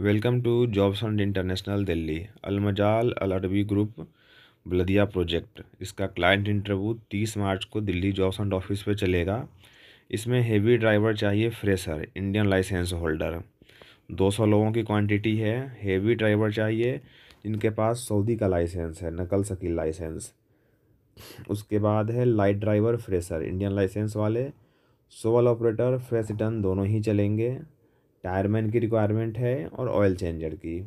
welcome to jobs on international Delhi अलमजाल अल अरबी ग्रुप बलदिया प्रोजेक्ट इसका क्लाइंट इंटरव्यू तीस मार्च को दिल्ली जॉब्स ऑन ऑफिस पे चलेगा इसमें हेवी ड्राइवर चाहिए फ्रेशर इंडियन लाइसेंस होल्डर 200 लोगों की क्वांटिटी है हेवी ड्राइवर चाहिए जिनके पास सऊदी का लाइसेंस है नकल शकील लाइसेंस उसके बाद है light driver fresher Indian license वाले सोवल ऑपरेटर फ्रेश रिटर्न दोनों ही चलेंगे टायरमैन की रिक्वायरमेंट है और ऑयल चेंजर की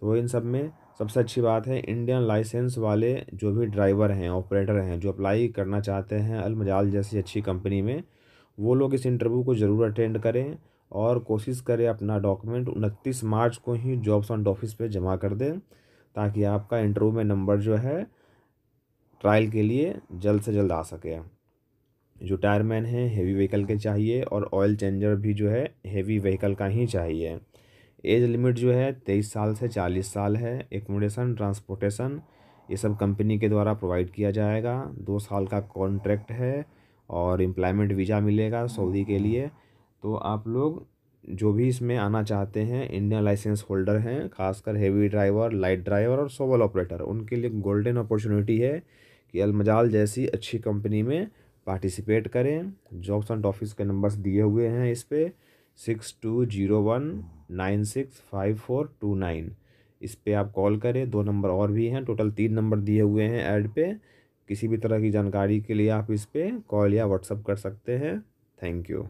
तो इन सब में सबसे अच्छी बात है इंडियन लाइसेंस वाले जो भी ड्राइवर हैं ऑपरेटर हैं जो अप्लाई करना चाहते हैं अलमजाल जैसी अच्छी कंपनी में वो लोग इस इंटरव्यू को ज़रूर अटेंड करें और कोशिश करें अपना डॉक्यूमेंट उनतीस मार्च को ही जॉब्स ऑन ऑफिस पे जमा कर दें ताकि आपका इंटरव्यू में नंबर जो है ट्रायल के लिए जल्द से जल्द आ सके जो टायरमैन है हेवी व्हीकल के चाहिए और ऑयल चेंजर भी जो है हेवी व्हीकल का ही चाहिए एज लिमिट जो है तेईस साल से चालीस साल है एकोमोडेशन ट्रांसपोर्टेशन ये सब कंपनी के द्वारा प्रोवाइड किया जाएगा दो साल का कॉन्ट्रैक्ट है और एम्प्लॉयमेंट वीज़ा मिलेगा सऊदी के लिए तो आप लोग जो भी इसमें आना चाहते हैं इंडियन लाइसेंस होल्डर हैं खासकर हेवी ड्राइवर लाइट ड्राइवर और सोवल ऑपरेटर उनके लिए गोल्डन अपॉर्चुनिटी है कि अलमजाल जैसी अच्छी कंपनी में पार्टिसिपेट करें जॉब्स एंड ऑफिस के नंबर्स दिए हुए हैं इस पर six two zero one nine six five four two nine इस पर आप कॉल करें दो नंबर और भी हैं टोटल तीन नंबर दिए हुए हैं ऐड पे किसी भी तरह की जानकारी के लिए आप इस पर कॉल या व्हाट्सअप कर सकते हैं थैंक यू